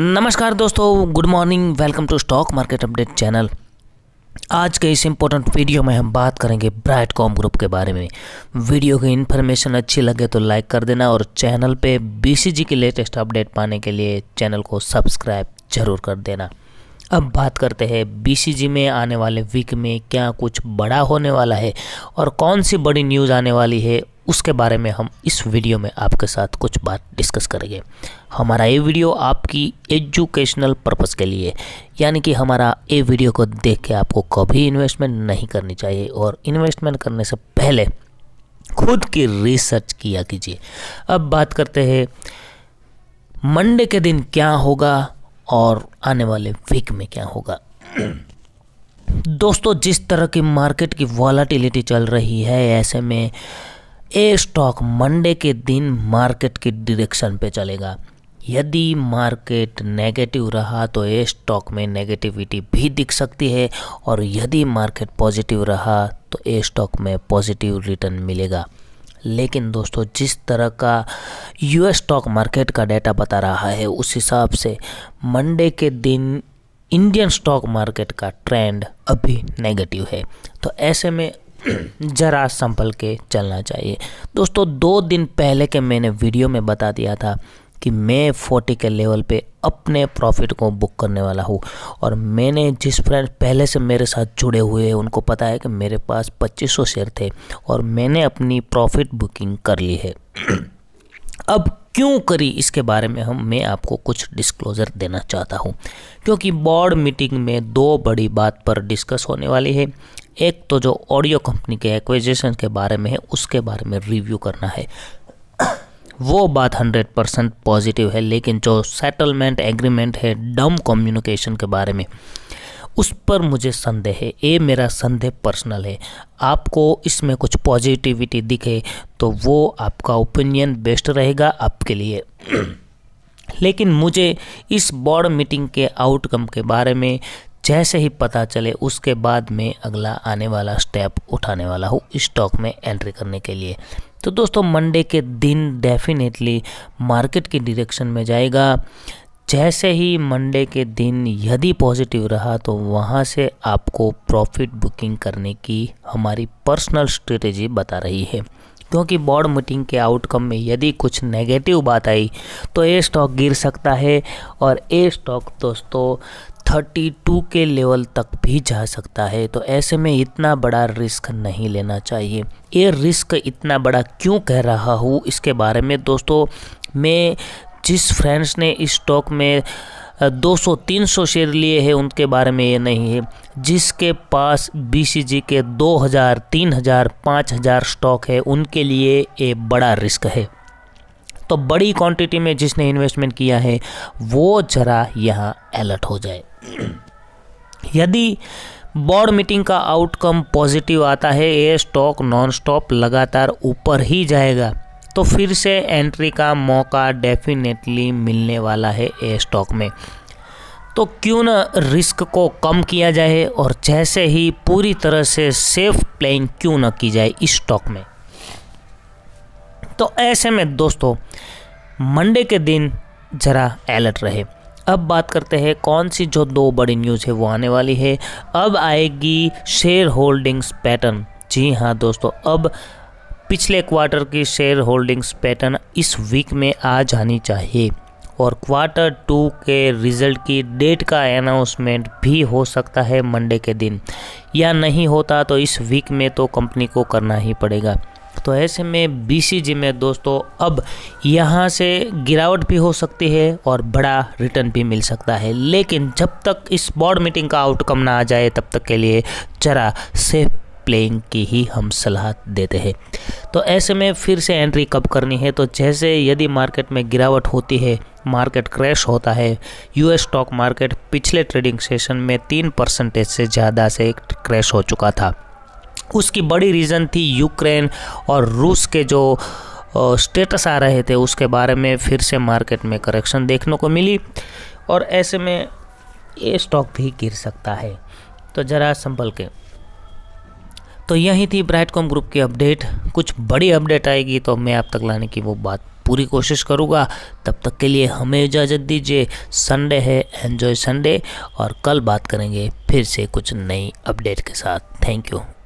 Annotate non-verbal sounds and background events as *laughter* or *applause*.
नमस्कार दोस्तों good morning welcome to stock market update channel आज के इस इम्पोर्टेंट वीडियो में हम बात करेंगे ब्राइट कॉम ग्रुप के बारे में वीडियो की इन्फॉर्मेशन अच्छी लगे तो लाइक कर देना और चैनल पे बी की लेटेस्ट अपडेट पाने के लिए चैनल को सब्सक्राइब जरूर कर देना अब बात करते हैं बी में आने वाले वीक में क्या कुछ बड़ा होने वाला है और कौन सी बड़ी न्यूज़ आने वाली है उसके बारे में हम इस वीडियो में आपके साथ कुछ बात डिस्कस करेंगे हमारा ये वीडियो आपकी एजुकेशनल पर्पस के लिए यानी कि हमारा ये वीडियो को देख के आपको कभी इन्वेस्टमेंट नहीं करनी चाहिए और इन्वेस्टमेंट करने से पहले खुद की रिसर्च किया कीजिए अब बात करते हैं मंडे के दिन क्या होगा और आने वाले वीक में क्या होगा दोस्तों जिस तरह की मार्केट की वॉलाटिलिटी चल रही है ऐसे में ए स्टॉक मंडे के दिन मार्केट के डायरेक्शन पे चलेगा यदि मार्केट नेगेटिव रहा तो ए स्टॉक में नेगेटिविटी भी दिख सकती है और यदि मार्केट पॉजिटिव रहा तो ए स्टॉक में पॉजिटिव रिटर्न मिलेगा लेकिन दोस्तों जिस तरह का यूएस स्टॉक मार्केट का डाटा बता रहा है उस हिसाब से मंडे के दिन इंडियन स्टॉक मार्केट का ट्रेंड अभी नेगेटिव है तो ऐसे में ज़रा संभल के चलना चाहिए दोस्तों दो दिन पहले के मैंने वीडियो में बता दिया था कि मैं फोर्टी के लेवल पे अपने प्रॉफिट को बुक करने वाला हूँ और मैंने जिस फ्रेंड पहले से मेरे साथ जुड़े हुए हैं उनको पता है कि मेरे पास 2500 शेयर थे और मैंने अपनी प्रॉफिट बुकिंग कर ली है अब क्यों करी इसके बारे में हम मैं आपको कुछ डिस्क्लोज़र देना चाहता हूँ क्योंकि बोर्ड मीटिंग में दो बड़ी बात पर डिस्कस होने वाली है एक तो जो ऑडियो कंपनी के एक्विजिशन के बारे में है उसके बारे में रिव्यू करना है वो बात हंड्रेड परसेंट पॉजिटिव है लेकिन जो सेटलमेंट एग्रीमेंट है डम कम्युनिकेशन के बारे में उस पर मुझे संदेह है ये मेरा संदेह पर्सनल है आपको इसमें कुछ पॉजिटिविटी दिखे तो वो आपका ओपिनियन बेस्ट रहेगा आपके लिए लेकिन मुझे इस बोर्ड मीटिंग के आउटकम के बारे में जैसे ही पता चले उसके बाद में अगला आने वाला स्टेप उठाने वाला हूँ स्टॉक में एंट्री करने के लिए तो दोस्तों मंडे के दिन डेफिनेटली मार्केट की डिरेक्शन में जाएगा जैसे ही मंडे के दिन यदि पॉजिटिव रहा तो वहाँ से आपको प्रॉफिट बुकिंग करने की हमारी पर्सनल स्ट्रेटजी बता रही है क्योंकि बोर्ड मीटिंग के आउटकम में यदि कुछ नेगेटिव बात आई तो ए स्टॉक गिर सकता है और ए स्टॉक दोस्तों 32 के लेवल तक भी जा सकता है तो ऐसे में इतना बड़ा रिस्क नहीं लेना चाहिए ये रिस्क इतना बड़ा क्यों कह रहा हूँ इसके बारे में दोस्तों मैं जिस फ्रेंड्स ने इस स्टॉक में 200-300 शेयर लिए हैं उनके बारे में ये नहीं है जिसके पास बी के 2000, 3000, 5000 स्टॉक है उनके लिए ये बड़ा रिस्क है तो बड़ी क्वांटिटी में जिसने इन्वेस्टमेंट किया है वो ज़रा यहाँ अलर्ट हो जाए *clears throat* यदि बोर्ड मीटिंग का आउटकम पॉजिटिव आता है ये स्टॉक नॉन स्टॉप लगातार ऊपर ही जाएगा तो फिर से एंट्री का मौका डेफिनेटली मिलने वाला है ए स्टॉक में तो क्यों ना रिस्क को कम किया जाए और जैसे ही पूरी तरह से सेफ प्लेइंग क्यों ना की जाए इस स्टॉक में तो ऐसे में दोस्तों मंडे के दिन ज़रा अलर्ट रहे अब बात करते हैं कौन सी जो दो बड़ी न्यूज़ है वो आने वाली है अब आएगी शेयर होल्डिंग्स पैटर्न जी हाँ दोस्तों अब पिछले क्वार्टर की शेयर होल्डिंग्स पैटर्न इस वीक में आ जानी चाहिए और क्वार्टर टू के रिजल्ट की डेट का अनाउंसमेंट भी हो सकता है मंडे के दिन या नहीं होता तो इस वीक में तो कंपनी को करना ही पड़ेगा तो ऐसे में बीसीजी में दोस्तों अब यहाँ से गिरावट भी हो सकती है और बड़ा रिटर्न भी मिल सकता है लेकिन जब तक इस बोर्ड मीटिंग का आउटकम ना आ जाए तब तक के लिए जरा सेफ प्लेइंग की ही हम सलाह देते हैं तो ऐसे में फिर से एंट्री कब करनी है तो जैसे यदि मार्केट में गिरावट होती है मार्केट क्रैश होता है यूएस स्टॉक मार्केट पिछले ट्रेडिंग सेशन में तीन परसेंटेज से ज़्यादा से क्रैश हो चुका था उसकी बड़ी रीज़न थी यूक्रेन और रूस के जो स्टेटस आ रहे थे उसके बारे में फिर से मार्केट में करेक्शन देखने को मिली और ऐसे में ये स्टॉक भी गिर सकता है तो ज़रा संभल के तो यही थी ब्राइटकॉम ग्रुप की अपडेट कुछ बड़ी अपडेट आएगी तो मैं आप तक लाने की वो बात पूरी कोशिश करूँगा तब तक के लिए हमें इजाज़त दीजिए संडे है एन्जॉय संडे और कल बात करेंगे फिर से कुछ नई अपडेट के साथ थैंक यू